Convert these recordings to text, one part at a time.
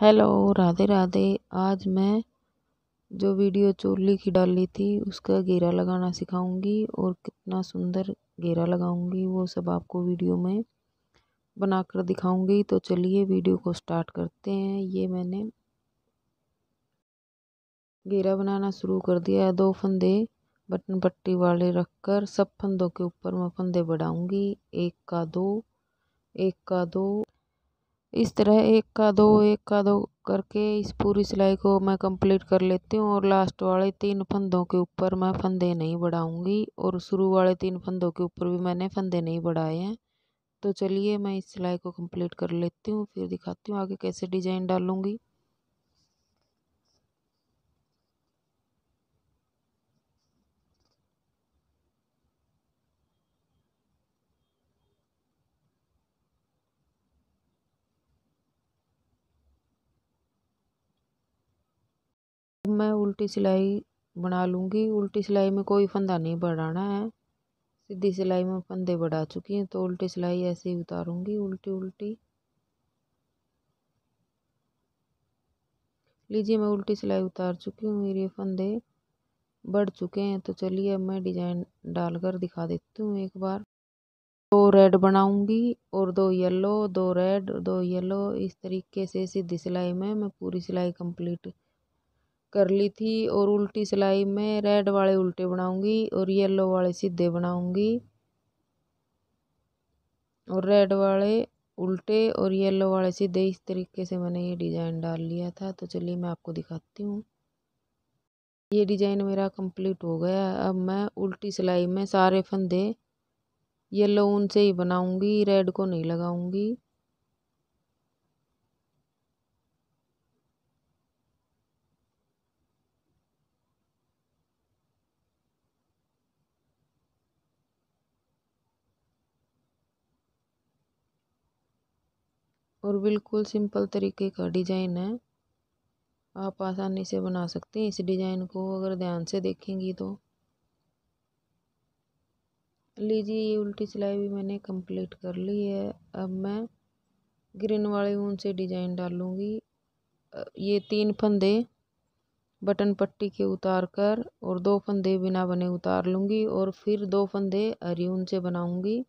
hello Radhe Radhe आज मैं जो वीडियो चोली की डाली थी उसका घेरा लगाना सिखाऊंगी और कितना सुंदर घेरा लगाऊंगी वो सब आपको वीडियो में बनाकर दिखाऊंगी तो चलिए वीडियो को स्टार्ट करते हैं ये मैंने घेरा बनाना शुरू कर दिया दो फंदे बटन पट्टी वाले रखकर सब फंदों के ऊपर मैं फंदे बढ़ाऊंगी एक का दो एक का दो इस तरह एक का दो एक का दो करके इस पूरी सिलाई को मैं कंप्लीट कर लेती हूँ और लास्ट वाले तीन फंदों के ऊपर मैं फंदे नहीं बढ़ाऊँगी और शुरू वाले तीन फंदों के ऊपर भी मैंने फंदे नहीं बढ़ाए हैं तो चलिए मैं इस सिलाई को कंप्लीट कर लेती हूँ फिर दिखाती हूँ आगे कैसे डिजाइन डालूँगी मैं उल्टी सिलाई बना लूँगी उल्टी सिलाई में कोई फंदा नहीं बढ़ाना है सीधी सिलाई में फंदे बढ़ा चुकी हैं तो उल्टी सिलाई ऐसे ही उतारूँगी उल्टी उल्टी लीजिए मैं उल्टी सिलाई उतार चुकी हूँ मेरे फंदे बढ़ चुके हैं तो चलिए अब मैं डिज़ाइन डालकर दिखा देती हूँ एक बार दो रेड बनाऊंगी और दो येलो दो रेड दो येलो इस तरीके से सीधी सिलाई में मैं पूरी सिलाई कंप्लीट कर ली थी और उल्टी सिलाई में रेड वाले उल्टे बनाऊंगी और येलो वाले सीधे बनाऊंगी और रेड वाले उल्टे और येलो वाले सीधे इस तरीके से मैंने ये डिज़ाइन डाल लिया था तो चलिए मैं आपको दिखाती हूँ ये डिज़ाइन मेरा कंप्लीट हो गया अब मैं उल्टी सिलाई में सारे फंदे येलो उन से ही बनाऊंगी रेड को नहीं लगाऊंगी और बिल्कुल सिंपल तरीके का डिज़ाइन है आप आसानी से बना सकते हैं इस डिज़ाइन को अगर ध्यान से देखेंगी तो लीजिए ये उल्टी सिलाई भी मैंने कंप्लीट कर ली है अब मैं ग्रीन वाले ऊन से डिज़ाइन डालूँगी ये तीन फंदे बटन पट्टी के उतार कर और दो फंदे बिना बने उतार लूँगी और फिर दो फंदे हरी ऊन से बनाऊँगी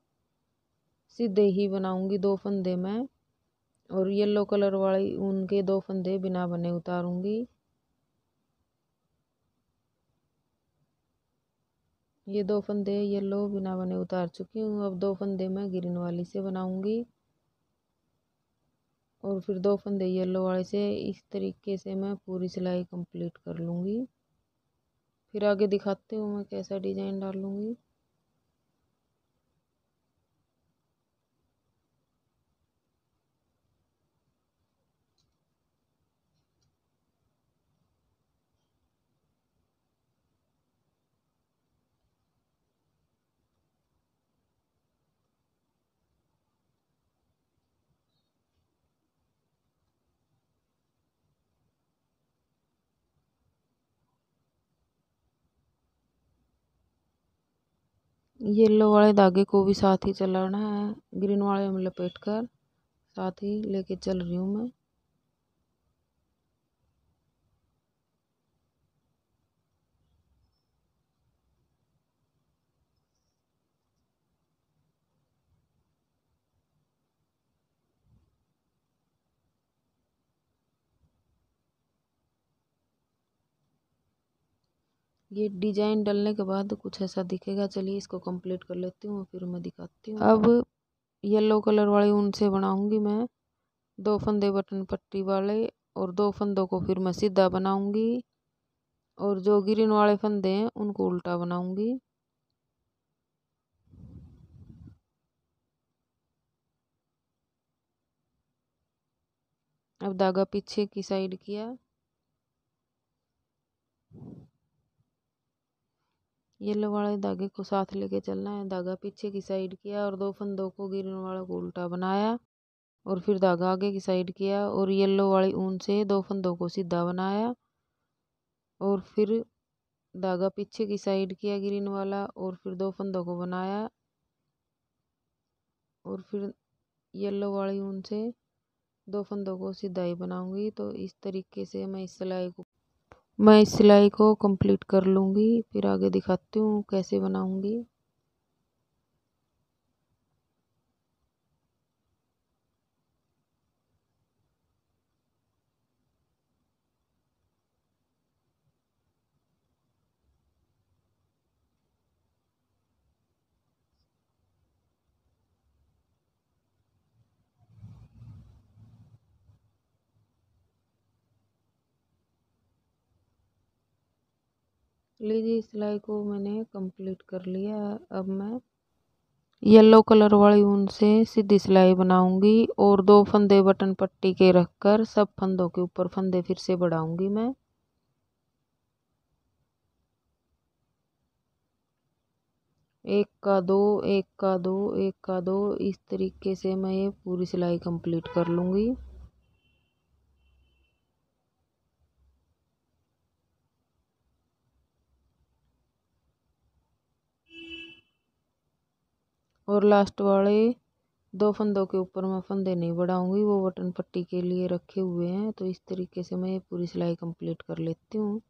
सीधे ही बनाऊँगी दो फंदे मैं और येलो कलर वाली ऊन के दो फंदे बिना बने उतारूंगी ये दो फंदे येलो बिना बने उतार चुकी हूँ अब दो फंदे मैं ग्रीन वाली से बनाऊंगी और फिर दो फंदे येलो वाले से इस तरीके से मैं पूरी सिलाई कंप्लीट कर लूँगी फिर आगे दिखाती हूँ मैं कैसा डिज़ाइन डालूँगी येलो वाले धागे को भी साथ ही चलाना है ग्रीन वाले में लपेट कर साथ ही लेके चल रही हूँ मैं ये डिजाइन डलने के बाद कुछ ऐसा दिखेगा चलिए इसको कंप्लीट कर लेती हूँ फिर मैं दिखाती हूँ अब येलो कलर वाले ऊन से बनाऊंगी मैं दो फंदे बटन पट्टी वाले और दो फंदों को फिर मैं सीधा बनाऊंगी और जो ग्रीन वाले फंदे हैं उनको उल्टा बनाऊंगी अब धागा पीछे की साइड किया येलो वाले धागे को साथ लेके चलना है धागा पीछे की साइड किया और दो फंदों को गिरने वाला को उल्टा बनाया और फिर धागा आगे की साइड किया और येलो वाली ऊन से दो फंदों को सीधा बनाया और फिर धागा पीछे की साइड किया ग्रीन वाला और फिर दो फंदों को बनाया और फिर येलो वाली ऊन से दो फंदों को सीधा ही बनाऊंगी तो इस तरीके से मैं इस सिलाई को मैं इस सिलाई को कंप्लीट कर लूँगी फिर आगे दिखाती हूँ कैसे बनाऊँगी लीजिए सिलाई को मैंने कंप्लीट कर लिया है अब मैं येलो कलर वाली ऊन से सीधी सिलाई बनाऊंगी और दो फंदे बटन पट्टी के रखकर सब फंदों के ऊपर फंदे फिर से बढ़ाऊंगी मैं एक का दो एक का दो एक का दो इस तरीके से मैं ये पूरी सिलाई कंप्लीट कर लूँगी और लास्ट वाले दो फंदों के ऊपर मैं फंदे नहीं बढ़ाऊंगी वो बटन पट्टी के लिए रखे हुए हैं तो इस तरीके से मैं ये पूरी सिलाई कंप्लीट कर लेती हूँ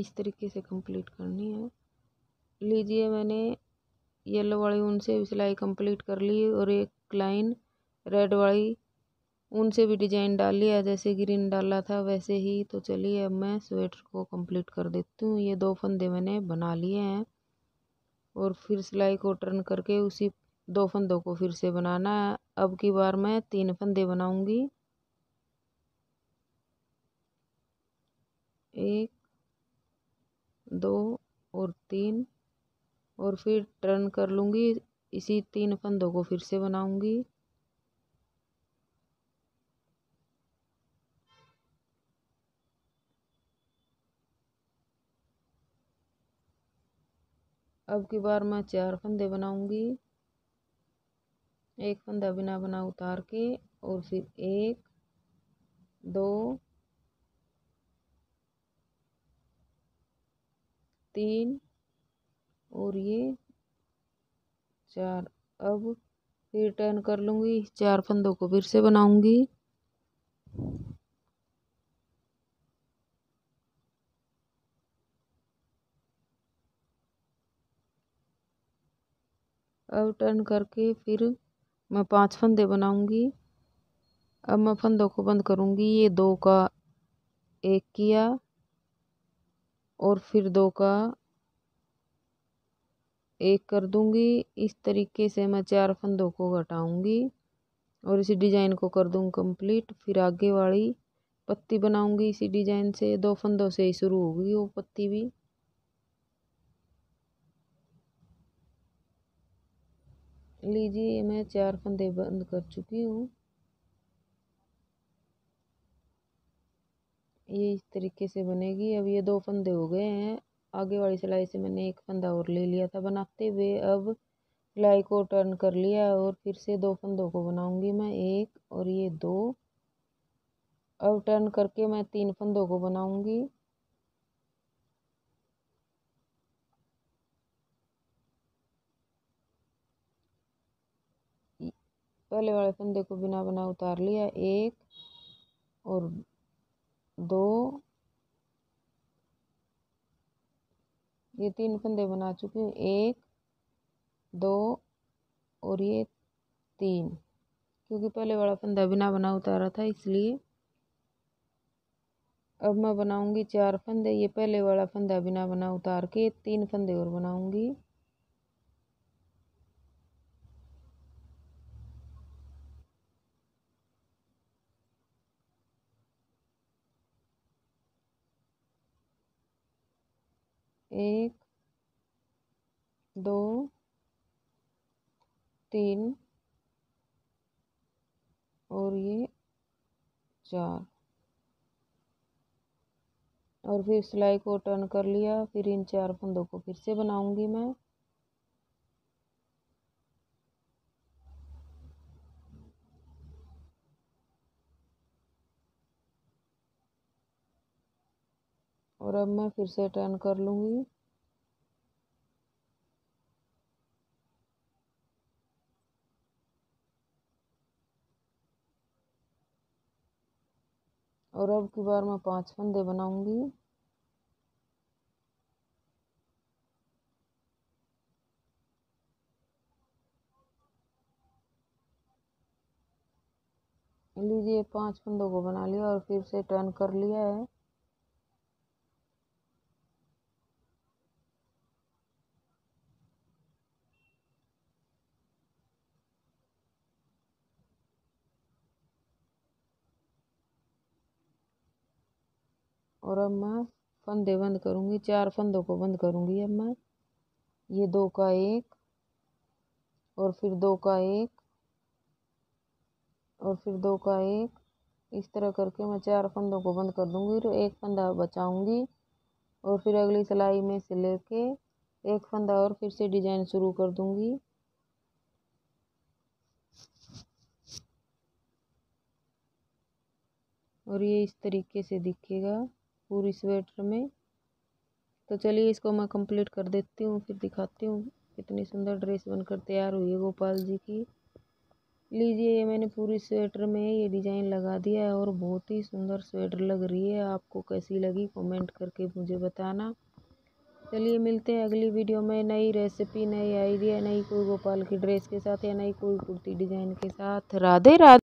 इस तरीके से कंप्लीट करनी है लीजिए मैंने येलो वाली ऊन से भी सिलाई कंप्लीट कर ली और एक लाइन रेड वाली ऊन से भी डिजाइन डाल लिया जैसे ग्रीन डाला था वैसे ही तो चलिए अब मैं स्वेटर को कंप्लीट कर देती हूँ ये दो फंदे मैंने बना लिए हैं और फिर सिलाई को टर्न करके उसी दो फंदों को फिर से बनाना है अब की बार मैं तीन फंदे बनाऊँगी एक दो और तीन और फिर टर्न कर लूँगी इसी तीन फंदों को फिर से बनाऊँगी अब की बार मैं चार फंदे बनाऊंगी एक फंदा बिना बना उतार के और फिर एक दो तीन और ये चार अब फिर टर्न कर लूँगी चार फंदों को फिर से बनाऊँगी अब टर्न करके फिर मैं पांच फंदे बनाऊंगी अब मैं फंदों को बंद करूंगी ये दो का एक किया और फिर दो का एक कर दूंगी इस तरीके से मैं चार फंदों को घटाऊंगी और इसी डिजाइन को कर दूंगी कंप्लीट फिर आगे वाली पत्ती बनाऊंगी इसी डिजाइन से दो फंदों से ही शुरू होगी वो पत्ती भी लीजिए मैं चार फंदे बंद कर चुकी हूँ ये इस तरीके से बनेगी अब ये दो फंदे हो गए हैं आगे वाली सिलाई से मैंने एक फंदा और ले लिया था बनाते हुए अब सिलाई को टर्न कर लिया और फिर से दो फंदों को बनाऊंगी मैं एक और ये दो अब टर्न करके मैं तीन फंदों को बनाऊंगी पहले वाले फंदे को बिना बना उतार लिया एक और दो ये तीन फंदे बना चुकी हूँ एक दो और ये तीन क्योंकि पहले वाला फंदा बिना बना उतारा था इसलिए अब मैं बनाऊंगी चार फंदे ये पहले वाला फंदा बिना बना उतार के तीन फंदे और बनाऊंगी एक दो तीन और ये चार और फिर सिलाई को टर्न कर लिया फिर इन चार फंदों को फिर से बनाऊंगी मैं और अब मैं फिर से टर्न कर लूँगी और अब की बार मैं पांच फंदे बनाऊंगी लीजिए पांच फंदों को बना लिया और फिर से टर्न कर लिया है और अब मैं फंदे बंद करूँगी चार फंदों को बंद करूँगी अब मैं ये दो का एक और फिर दो का एक और फिर दो का एक इस तरह करके मैं चार फंदों को बंद कर दूँगी तो एक फंदा बचाऊँगी और फिर अगली सिलाई में से लेके एक फंदा और फिर से डिजाइन शुरू कर दूँगी और ये इस तरीके से दिखेगा पूरी स्वेटर में तो चलिए इसको मैं कंप्लीट कर देती हूँ फिर दिखाती हूँ कितनी सुंदर ड्रेस बनकर तैयार हुई है गोपाल जी की लीजिए ये मैंने पूरी स्वेटर में ये डिज़ाइन लगा दिया है और बहुत ही सुंदर स्वेटर लग रही है आपको कैसी लगी कमेंट करके मुझे बताना चलिए मिलते हैं अगली वीडियो में नई रेसिपी नई आइडिया नई कोई गोपाल की ड्रेस के साथ या नई कोई कुर्ती डिज़ाइन के साथ राधे राधे